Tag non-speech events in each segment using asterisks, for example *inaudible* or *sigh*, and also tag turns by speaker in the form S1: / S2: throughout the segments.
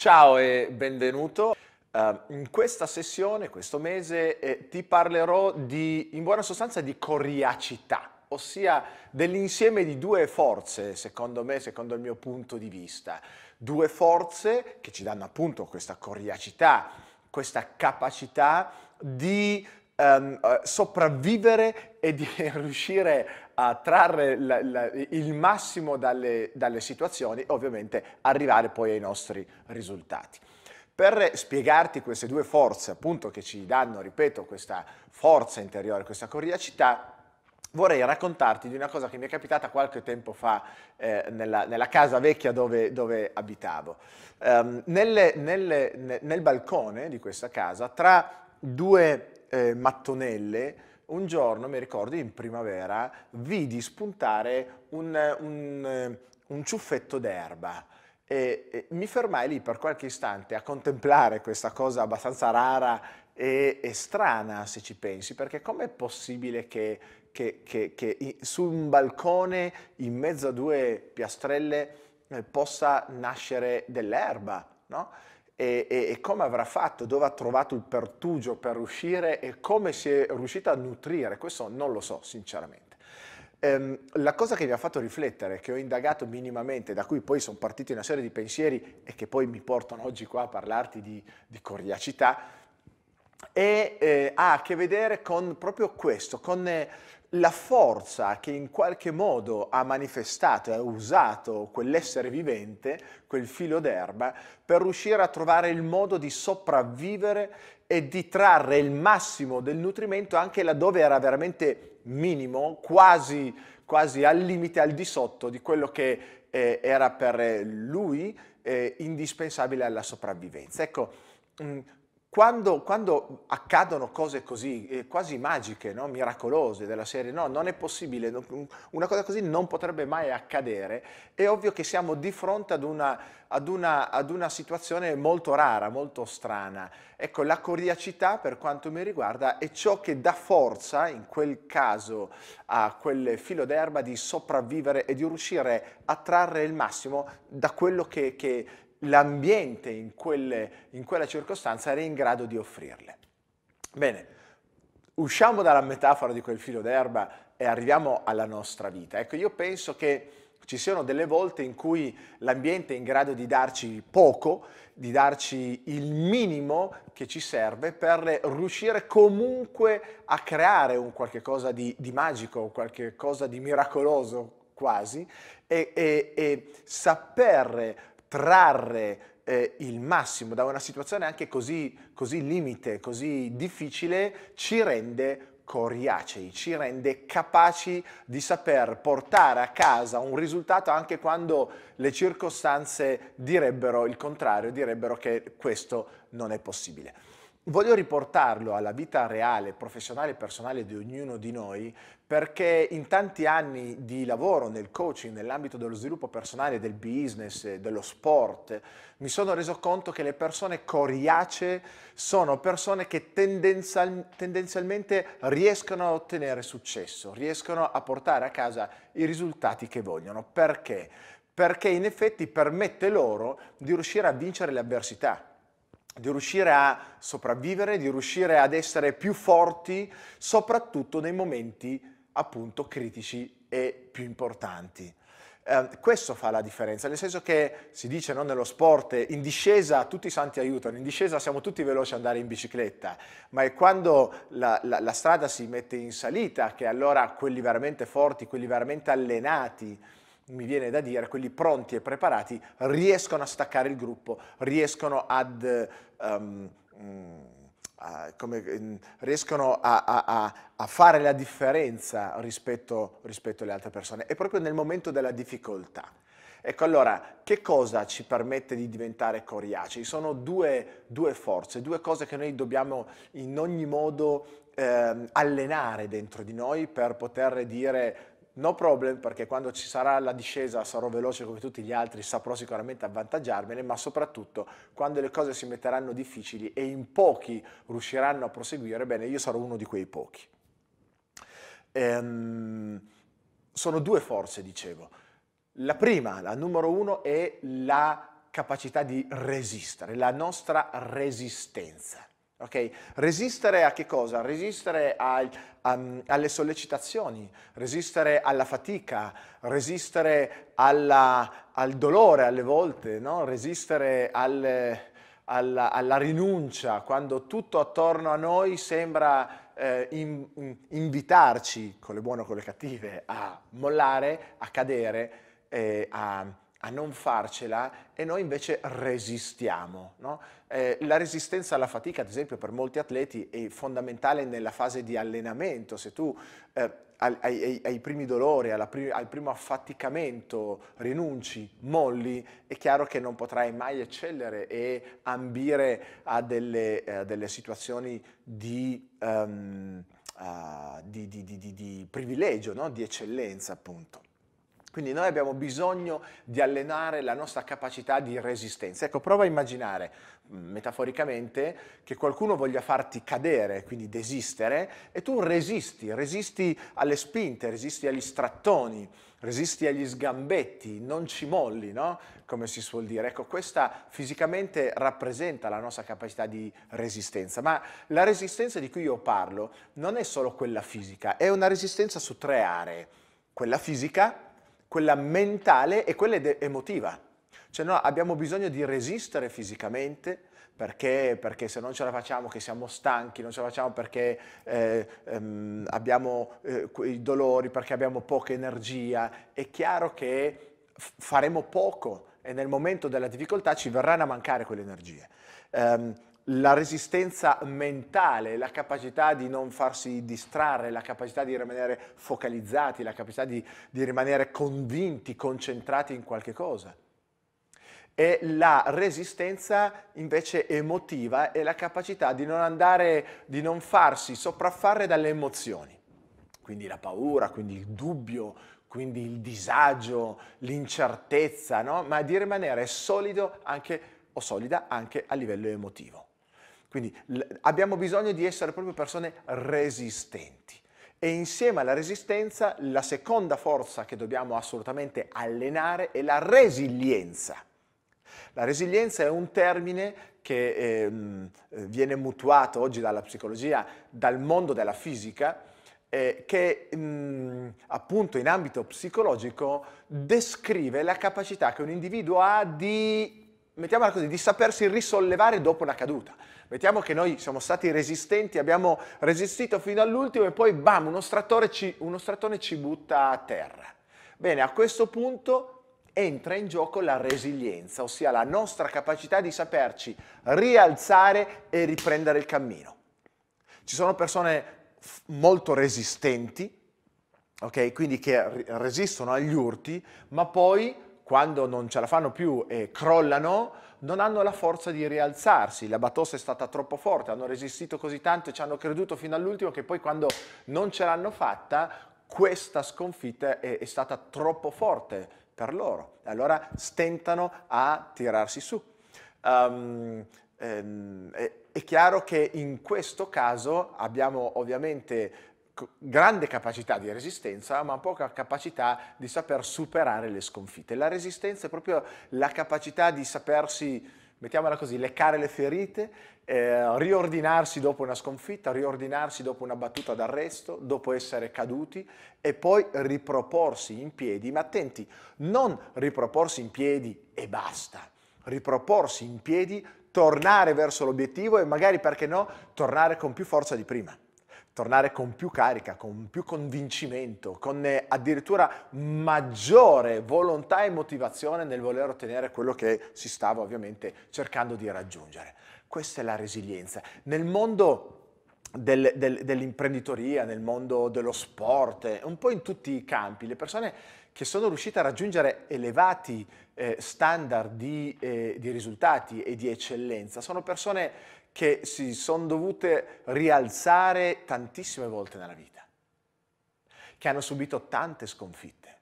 S1: Ciao e benvenuto. Uh, in questa sessione, questo mese, eh, ti parlerò di, in buona sostanza di coriacità, ossia dell'insieme di due forze, secondo me, secondo il mio punto di vista. Due forze che ci danno appunto questa coriacità, questa capacità di um, sopravvivere e di *laughs* riuscire a trarre la, la, il massimo dalle, dalle situazioni e ovviamente arrivare poi ai nostri risultati. Per spiegarti queste due forze, appunto, che ci danno, ripeto, questa forza interiore, questa coriacità, vorrei raccontarti di una cosa che mi è capitata qualche tempo fa eh, nella, nella, casa vecchia dove, dove abitavo. Um, nelle, nelle, nel balcone di questa casa, tra due eh, mattonelle, un giorno, mi ricordo, in primavera, vidi spuntare un, un, eh, un ciuffetto d'erba. E, e, mi fermai lì per qualche istante a contemplare questa cosa abbastanza rara e, e strana, se ci pensi, perché com'è possibile che, che, che, che, su un balcone, in mezzo a due piastrelle, eh, possa nascere dell'erba, no? e, e, e come avrà fatto, dove ha trovato il pertugio per uscire e come si è riuscita a nutrire, questo non lo so sinceramente. Ehm, la cosa che mi ha fatto riflettere, che ho indagato minimamente, da cui poi sono partiti una serie di pensieri e che poi mi portano oggi qua a parlarti di, di coriacità, e eh, ha a che vedere con proprio questo, con eh, la forza che in qualche modo ha manifestato e ha usato quell'essere vivente, quel filo d'erba, per riuscire a trovare il modo di sopravvivere e di trarre il massimo del nutrimento anche laddove era veramente minimo, quasi, quasi al limite, al di sotto di quello che eh, era per lui eh, indispensabile alla sopravvivenza. Ecco, mh, mm, quando, quando, accadono cose così, eh, quasi magiche, no? miracolose, della serie, no, non è possibile, non, una cosa così non potrebbe mai accadere, è ovvio che siamo di fronte ad una, ad una, ad una situazione molto rara, molto strana. Ecco, la coriacità, per quanto mi riguarda, è ciò che dà forza, in quel caso, a quel filo d'erba di sopravvivere e di riuscire a trarre il massimo da quello che, che l'ambiente in, in, quella circostanza era in grado di offrirle. Bene, usciamo dalla metafora di quel filo d'erba e arriviamo alla nostra vita. Ecco, io penso che ci siano delle volte in cui l'ambiente è in grado di darci poco, di darci il minimo che ci serve per riuscire comunque a creare un qualche cosa di, di magico, un qualche cosa di miracoloso quasi, e, e, e saper trarre eh, il massimo da una situazione anche così, così limite, così difficile, ci rende coriacei, ci rende capaci di saper portare a casa un risultato anche quando le circostanze direbbero il contrario, direbbero che questo non è possibile voglio riportarlo alla vita reale, professionale e personale di ognuno di noi perché in tanti anni di lavoro nel coaching, nell'ambito dello sviluppo personale, del business, eh, dello sport, mi sono reso conto che le persone coriacee sono persone che tendenzial- tendenzialmente riescono a ottenere successo, riescono a portare a casa i risultati che vogliono. Perché? Perché in effetti permette loro di riuscire a vincere le avversità di riuscire a sopravvivere, di riuscire ad essere più forti, soprattutto nei momenti appunto critici e più importanti. Eh, questo fa la differenza, nel senso che si dice no, nello sport, in discesa tutti i santi aiutano, in discesa siamo tutti veloci ad andare in bicicletta, ma è quando la, la, la strada si mette in salita che allora quelli veramente forti, quelli veramente allenati, mi viene da dire, quelli pronti e preparati riescono a staccare il gruppo, riescono ad... Um, a, come, mm, riescono a, a, a, fare la differenza rispetto, rispetto alle altre persone. È proprio nel momento della difficoltà. Ecco allora, che cosa ci permette di diventare coriacei? Sono due, due forze, due cose che noi dobbiamo in ogni modo eh, allenare dentro di noi per poter dire No problem, perché quando ci sarà la discesa sarò veloce come tutti gli altri, saprò sicuramente avvantaggiarmene, ma soprattutto quando le cose si metteranno difficili e in pochi riusciranno a proseguire, bene, io sarò uno di quei pochi. Ehm, sono due forze, dicevo. La prima, la numero uno, è la capacità di resistere, la nostra resistenza. Ok? Resistere a che cosa? Resistere al, um, alle sollecitazioni, resistere alla fatica, resistere alla, al dolore alle volte, no? resistere al, alla, alla, rinuncia, quando tutto attorno a noi sembra eh, in, invitarci, con le buone o con le cattive, a mollare, a cadere, eh, a a non farcela e noi invece resistiamo. No? Eh, la resistenza alla fatica, ad esempio, per molti atleti è fondamentale nella fase di allenamento. Se tu eh, ai, ai, ai, primi dolori, pri- al primo affaticamento rinunci, molli, è chiaro che non potrai mai eccellere e ambire a delle, eh, delle situazioni di, um, uh, di, di, di privilegio, no? di eccellenza, appunto. Quindi noi abbiamo bisogno di allenare la nostra capacità di resistenza. Ecco, prova a immaginare mm, metaforicamente che qualcuno voglia farti cadere, quindi desistere, e tu resisti, resisti alle spinte, resisti agli strattoni, resisti agli sgambetti, non ci molli, no? Come si suol dire. Ecco, questa fisicamente rappresenta la nostra capacità di resistenza, ma la resistenza di cui io parlo non è solo quella fisica, è una resistenza su tre aree. Quella fisica, quella mentale e quella emotiva. Cioè no, abbiamo bisogno di resistere fisicamente perché, perché se non ce la facciamo, che siamo stanchi, non ce la facciamo perché eh, ehm, abbiamo eh, i dolori, perché abbiamo poca energia, è chiaro che faremo poco e nel momento della difficoltà ci verranno a mancare quelle energie. Um, la resistenza mentale, la capacità di non farsi distrarre, la capacità di rimanere focalizzati, la capacità di, di rimanere convinti, concentrati in qualche cosa. E la resistenza invece emotiva è la capacità di non andare, di non farsi sopraffare dalle emozioni. Quindi la paura, quindi il dubbio, quindi il disagio, l'incertezza, no? ma di rimanere solido anche, o solida anche a livello emotivo. Quindi abbiamo bisogno di essere proprio persone resistenti. E insieme alla resistenza, la seconda forza che dobbiamo assolutamente allenare è la resilienza. La resilienza è un termine che eh, viene mutuato oggi dalla psicologia, dal mondo della fisica, eh, che mh, mm, appunto in ambito psicologico descrive la capacità che un individuo ha di, mettiamola così, di sapersi risollevare dopo una caduta. Mettiamo che noi siamo stati resistenti, abbiamo resistito fino all'ultimo e poi bam, uno, ci, uno strattone ci butta a terra. Bene, a questo punto entra in gioco la resilienza, ossia la nostra capacità di saperci rialzare e riprendere il cammino. Ci sono persone molto resistenti, ok? Quindi che resistono agli urti, ma poi quando non ce la fanno più e crollano, non hanno la forza di rialzarsi, la batossa è stata troppo forte, hanno resistito così tanto e ci hanno creduto fino all'ultimo che poi quando non ce l'hanno fatta, questa sconfitta è, è stata troppo forte per loro. E Allora stentano a tirarsi su. Um, ehm, è, è chiaro che in questo caso abbiamo ovviamente grande capacità di resistenza ma poca capacità di saper superare le sconfitte. La resistenza è proprio la capacità di sapersi, mettiamola così, leccare le ferite, eh, riordinarsi dopo una sconfitta, riordinarsi dopo una battuta d'arresto, dopo essere caduti e poi riproporsi in piedi, ma attenti, non riproporsi in piedi e basta, riproporsi in piedi, tornare verso l'obiettivo e magari perché no, tornare con più forza di prima tornare con più carica, con più convincimento, con eh, addirittura maggiore volontà e motivazione nel voler ottenere quello che si stava ovviamente cercando di raggiungere. Questa è la resilienza. Nel mondo del, del, dell'imprenditoria, nel mondo dello sport, eh, un po' in tutti i campi, le persone che sono riuscite a raggiungere elevati eh, standard di, eh, di risultati e di eccellenza sono persone che si sono dovute rialzare tantissime volte nella vita, che hanno subito tante sconfitte,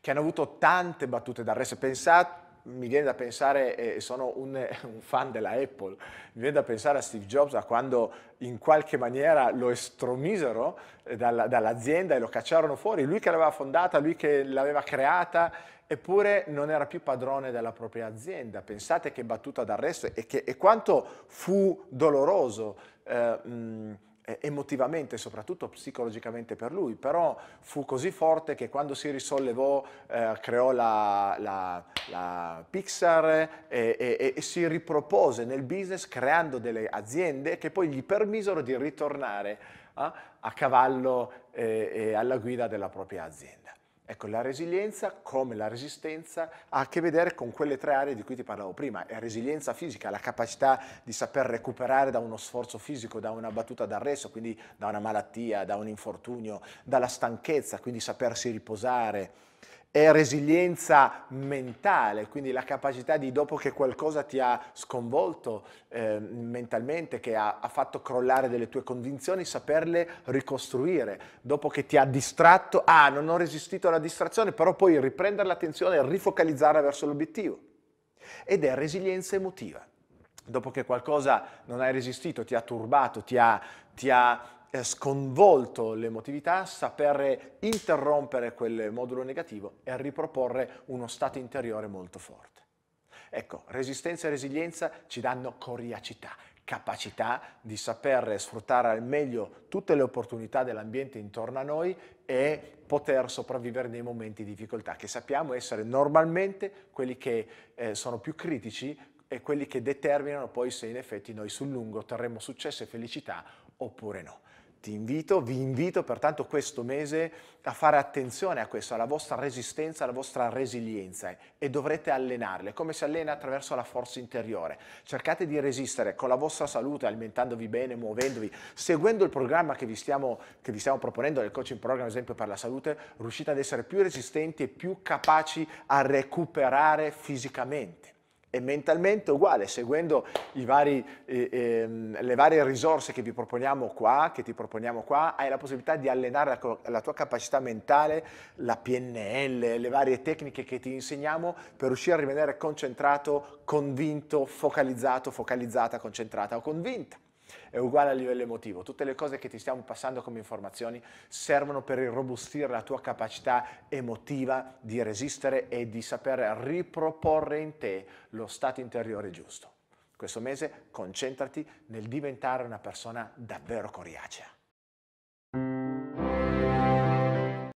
S1: che hanno avuto tante battute d'arresto. Pensate mi viene da pensare, e sono un, *laughs* un, fan della Apple, mi viene da pensare a Steve Jobs a quando in qualche maniera lo estromisero eh, dalla, dall'azienda e lo cacciarono fuori, lui che l'aveva fondata, lui che l'aveva creata, eppure non era più padrone della propria azienda. Pensate che battuta d'arresto e, che, e quanto fu doloroso. Eh, mh, eh, emotivamente, soprattutto psicologicamente per lui, però fu così forte che quando si risollevò eh, creò la, la, la Pixar eh, e, e, e, si ripropose nel business creando delle aziende che poi gli permisero di ritornare eh, a cavallo eh, e eh, alla guida della propria azienda. Ecco, la resilienza, come la resistenza, ha a che vedere con quelle tre aree di cui ti parlavo prima. È resilienza fisica, la capacità di saper recuperare da uno sforzo fisico, da una battuta d'arresto, quindi da una malattia, da un infortunio, dalla stanchezza, quindi sapersi riposare è resilienza mentale, quindi la capacità di dopo che qualcosa ti ha sconvolto eh, mentalmente, che ha, ha, fatto crollare delle tue convinzioni, saperle ricostruire, dopo che ti ha distratto, ah non ho resistito alla distrazione, però poi riprendere l'attenzione e rifocalizzare verso l'obiettivo. Ed è resilienza emotiva dopo che qualcosa non hai resistito, ti ha turbato, ti ha, ti ha eh, sconvolto l'emotività, saper interrompere quel modulo negativo e riproporre uno stato interiore molto forte. Ecco, resistenza e resilienza ci danno coriacità, capacità di saper sfruttare al meglio tutte le opportunità dell'ambiente intorno a noi e poter sopravvivere nei momenti di difficoltà, che sappiamo essere normalmente quelli che eh, sono più critici e quelli che determinano poi se in effetti noi sul lungo otterremo successo e felicità oppure no. Ti invito, vi invito pertanto questo mese a fare attenzione a questo, alla vostra resistenza, alla vostra resilienza e dovrete allenarle, come si allena attraverso la forza interiore. Cercate di resistere con la vostra salute, alimentandovi bene, muovendovi, seguendo il programma che vi stiamo, che vi stiamo proponendo, nel coaching program, ad esempio per la salute, riuscite ad essere più resistenti e più capaci a recuperare fisicamente e mentalmente uguale, seguendo vari, eh, eh, le varie risorse che vi proponiamo qua, che ti proponiamo qua, hai la possibilità di allenare la, la, tua capacità mentale, la PNL, le varie tecniche che ti insegniamo per riuscire a rimanere concentrato, convinto, focalizzato, focalizzata, concentrata o convinta. È uguale a livello emotivo. Tutte le cose che ti stiamo passando come informazioni servono per irrobustire la tua capacità emotiva di resistere e di saper riproporre in te lo stato interiore giusto. Questo mese concentrati nel diventare una persona davvero coriacea.